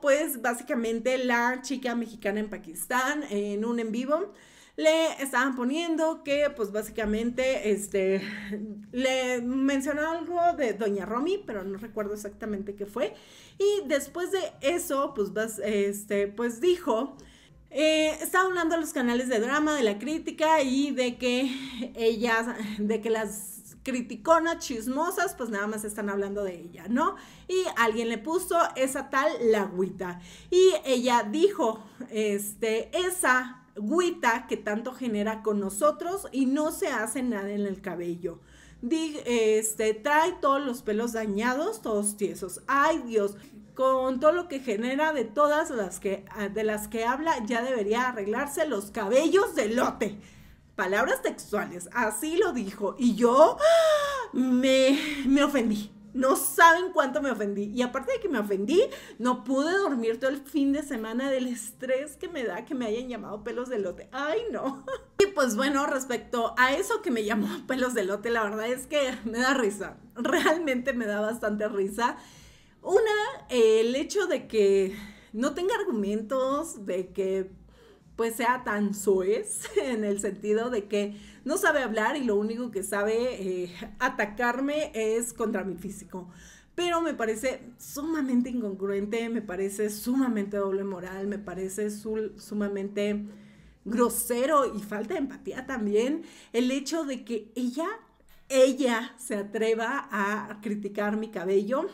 pues básicamente la chica mexicana en Pakistán en un en vivo le estaban poniendo que pues básicamente este le mencionó algo de doña Romy pero no recuerdo exactamente qué fue y después de eso pues este pues dijo eh, estaba hablando a los canales de drama de la crítica y de que ellas de que las criticona, chismosas, pues nada más están hablando de ella, ¿no? Y alguien le puso esa tal la agüita. Y ella dijo, este, esa agüita que tanto genera con nosotros y no se hace nada en el cabello. este, trae todos los pelos dañados, todos tiesos. Ay Dios, con todo lo que genera de todas las que, ah, de las que habla, ya debería arreglarse los cabellos de lote palabras textuales, así lo dijo. Y yo, me, ofendí. No saben cuánto me ofendí. Y aparte de que me ofendí, no pude dormir todo el fin de semana del estrés que me da que me hayan llamado pelos de lote. Ay, no. Y pues bueno, respecto a eso que me llamó pelos de lote, la verdad es que me da risa. Realmente me da bastante risa. Una, el hecho de que no tenga argumentos, de que pues sea tan soez en el sentido de que no sabe hablar y lo único que sabe eh, atacarme es contra mi físico. Pero me parece sumamente incongruente, me parece sumamente doble moral, me parece sumamente grosero y falta de empatía también el hecho de que ella, ella se atreva a criticar mi cabello,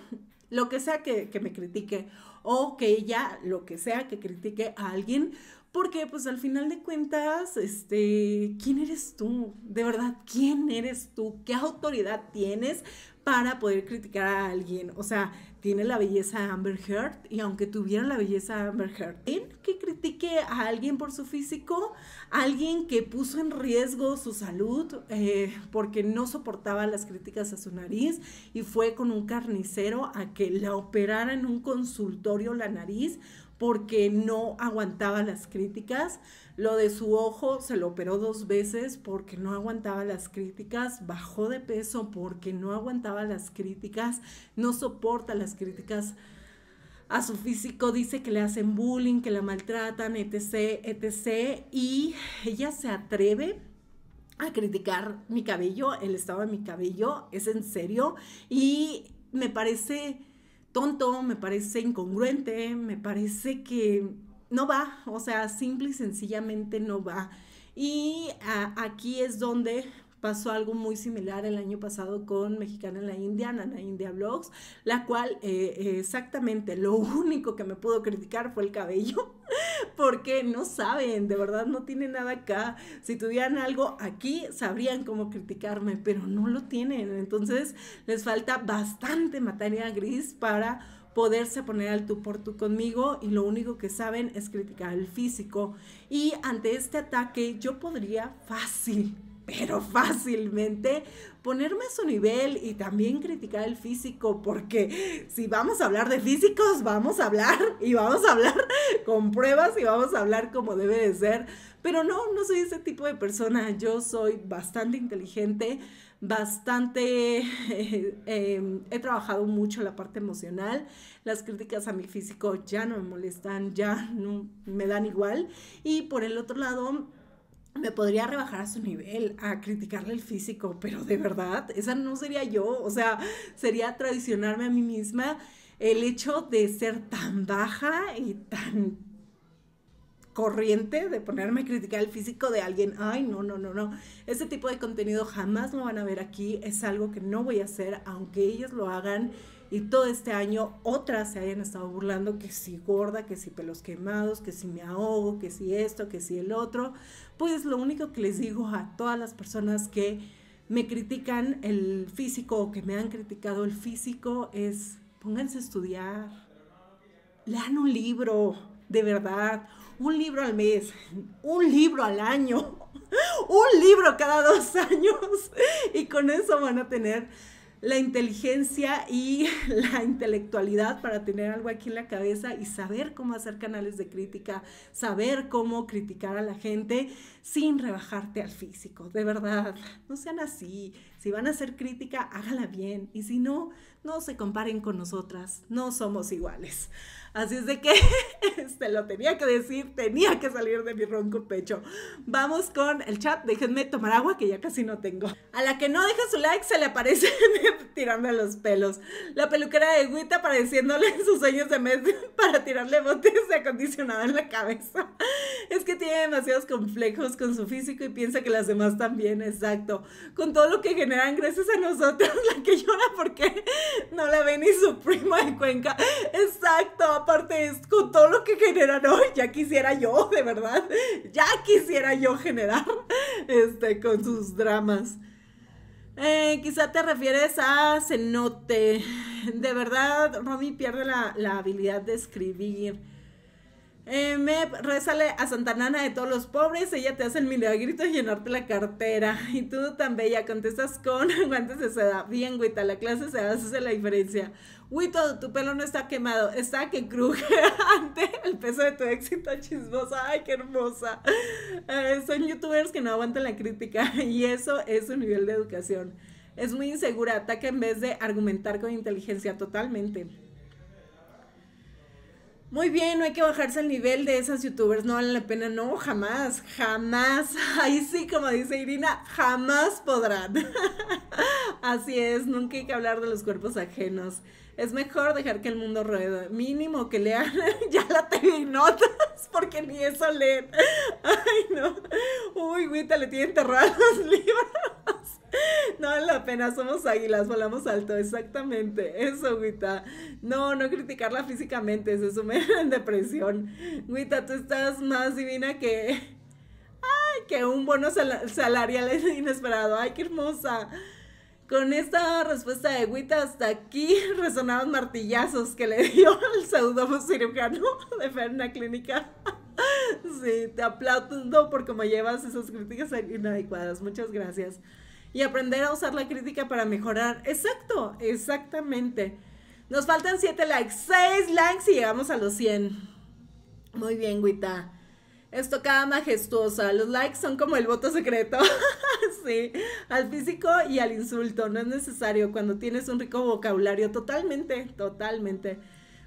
lo que sea que me critique o que ella, lo que sea, que critique a alguien, porque pues al final de cuentas, este, ¿quién eres tú? De verdad, ¿quién eres tú? ¿Qué autoridad tienes para poder criticar a alguien. O sea, tiene la belleza Amber Heard y aunque tuviera la belleza Amber Heard, que critique a alguien por su físico, alguien que puso en riesgo su salud eh, porque no soportaba las críticas a su nariz y fue con un carnicero a que la operara en un consultorio la nariz porque no aguantaba las críticas. Lo de su ojo se lo operó dos veces porque no aguantaba las críticas. Bajó de peso porque no aguantaba las críticas. No soporta las críticas a su físico. Dice que le hacen bullying, que la maltratan, etc., etc. Y ella se atreve a criticar mi cabello, el estado de mi cabello. Es en serio. Y me parece tonto, me parece incongruente, me parece que no va, o sea, simple y sencillamente no va. Y aquí es donde pasó algo muy similar el año pasado con Mexicana en la India, en la India Blogs, la cual eh, exactamente lo único que me pudo criticar fue el cabello porque no saben, de verdad no tienen nada acá. Si tuvieran algo aquí, sabrían cómo criticarme, pero no lo tienen. Entonces les falta bastante materia gris para poderse poner al tú por tú conmigo y lo único que saben es criticar el físico. Y ante este ataque yo podría fácil pero fácilmente, ponerme a su nivel y también criticar el físico, porque si vamos a hablar de físicos, vamos a hablar y vamos a hablar con pruebas y vamos a hablar como debe de ser. Pero no, no soy ese tipo de persona, yo soy bastante inteligente, bastante, em, he trabajado mucho la parte emocional, las críticas a mi físico ya no me molestan, ya no me dan igual. Y por el otro lado, me podría rebajar a su nivel, a criticarle el físico, pero de verdad, esa no sería yo, o sea, sería traicionarme a mí misma el hecho de ser tan baja y tan corriente de ponerme a criticar el físico de alguien. Ay, no, no, no, no. Ese tipo de contenido jamás lo van a ver aquí. Es algo que no voy a hacer, aunque ellos lo hagan. Y todo este año otras se hayan estado burlando que si gorda, que si pelos quemados, que si me ahogo, que si esto, que si el otro. Pues lo único que les digo a todas las personas que me critican el físico o que me han criticado el físico es pónganse a estudiar, lean un libro, de verdad, un libro al mes, un libro al año, un libro cada dos años y con eso van a tener la inteligencia y la intelectualidad para tener algo aquí en la cabeza y saber cómo hacer canales de crítica, saber cómo criticar a la gente sin rebajarte al físico. De verdad, no sean así, si van a hacer crítica, hágala bien. Y si no, no se comparen con nosotras. No somos iguales. Así es de que este, lo tenía que decir, tenía que salir de mi ronco pecho. Vamos con el chat. Déjenme tomar agua que ya casi no tengo. A la que no deja su like se le aparece tirando los pelos. La peluquera de Guita apareciéndole en sus sueños de mes para tirarle botes de acondicionado en la cabeza. Es que tiene demasiados complejos con su físico y piensa que las demás también. Exacto. Con todo lo que gracias a nosotros, la que llora porque no la ve ni su prima de Cuenca. Exacto, aparte con todo lo que generan hoy, ya quisiera yo, de verdad, ya quisiera yo generar este, con sus dramas. Eh, quizá te refieres a cenote. De verdad, Romy pierde la, la habilidad de escribir. Eh, me rezale a Santa Nana de todos los pobres, ella te hace el milagrito de llenarte la cartera. Y tú tan bella contestas con guantes de seda. Bien, güita, la clase se hace la diferencia. Güito, tu pelo no está quemado, está que cruje ante el peso de tu éxito chismosa. Ay, qué hermosa. Eh, son youtubers que no aguantan la crítica y eso es su nivel de educación. Es muy insegura, ataca en vez de argumentar con inteligencia totalmente muy bien, no hay que bajarse al nivel de esas youtubers, no vale la pena, no, jamás, jamás, ahí sí, como dice Irina, jamás podrán. Así es, nunca hay que hablar de los cuerpos ajenos. Es mejor dejar que el mundo ruede, mínimo que lean ya la TV notas, porque ni eso leen. Ay, no. Uy, güita, le tienen terror los libros la pena, somos águilas, volamos alto, exactamente, eso, Guita. No, no criticarla físicamente, se sume en depresión. Guita, tú estás más divina que... ¡Ay, que un bono salarial inesperado! ¡Ay, qué hermosa! Con esta respuesta de Guita hasta aquí resonaron martillazos que le dio al pseudo cirujano de Ferna Clínica. Sí, te aplaudo por cómo llevas esas críticas inadecuadas. Muchas gracias y aprender a usar la crítica para mejorar. Exacto, exactamente. Nos faltan 7 likes, 6 likes y llegamos a los 100. Muy bien, Guita. Esto cada majestuosa. Los likes son como el voto secreto. sí, al físico y al insulto. No es necesario cuando tienes un rico vocabulario. Totalmente, totalmente.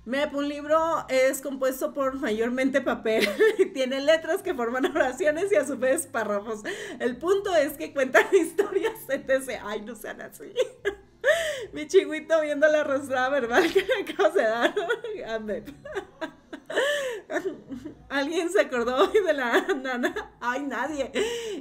MEP, un libro es compuesto por mayormente papel. Tiene letras que forman oraciones y a su vez párrafos. El punto es que cuentan historias, etc. Ay, no sean así. Mi chiquito viendo la rosada verbal que le acabo de dar a ¿Alguien se acordó hoy de la nana? Ay, nadie.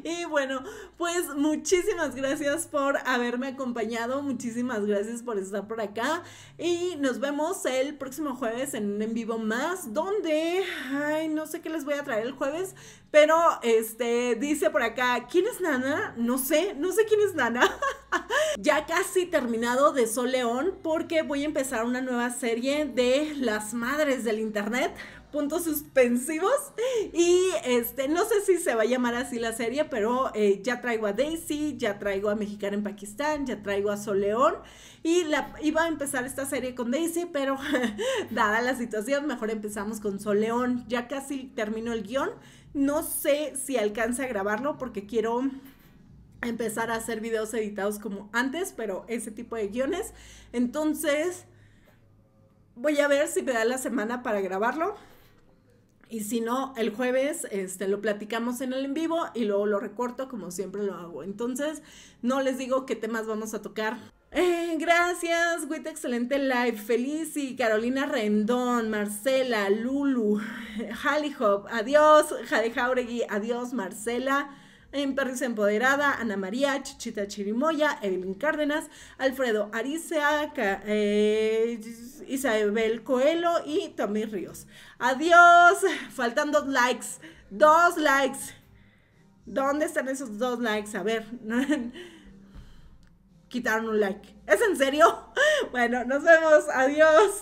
Y bueno, pues muchísimas gracias por haberme acompañado. Muchísimas gracias por estar por acá. Y nos vemos el próximo jueves en un en vivo más. Donde, ay, no sé qué les voy a traer el jueves. Pero este dice por acá: ¿Quién es Nana? No sé, no sé quién es Nana. ya casi terminado de Sol León, porque voy a empezar una nueva serie de las madres del internet puntos suspensivos. Y este, no sé si se va a llamar así la serie, pero eh, ya traigo a Daisy, ya traigo a Mexicana en Pakistán, ya traigo a Soleón. Y la, iba a empezar esta serie con Daisy, pero dada la situación, mejor empezamos con Soleón. Ya casi terminó el guión. No sé si alcance a grabarlo porque quiero empezar a hacer videos editados como antes, pero ese tipo de guiones. Entonces, voy a ver si me da la semana para grabarlo. Y si no, el jueves este, lo platicamos en el en vivo y luego lo recorto como siempre lo hago. Entonces, no les digo qué temas vamos a tocar. Eh, gracias, Wit, excelente live. Feliz y Carolina Rendón, Marcela, Lulu, Halihop, adiós, Jade Jauregui, adiós, Marcela. Em Perris Empoderada, Ana María, Chichita Chirimoya, Evelyn Cárdenas, Alfredo Aricea, eh, Isabel Coelho y Tommy Ríos. Adiós, faltan dos likes, dos likes. ¿Dónde están esos dos likes? A ver, quitaron un like. ¿Es en serio? Bueno, nos vemos, adiós.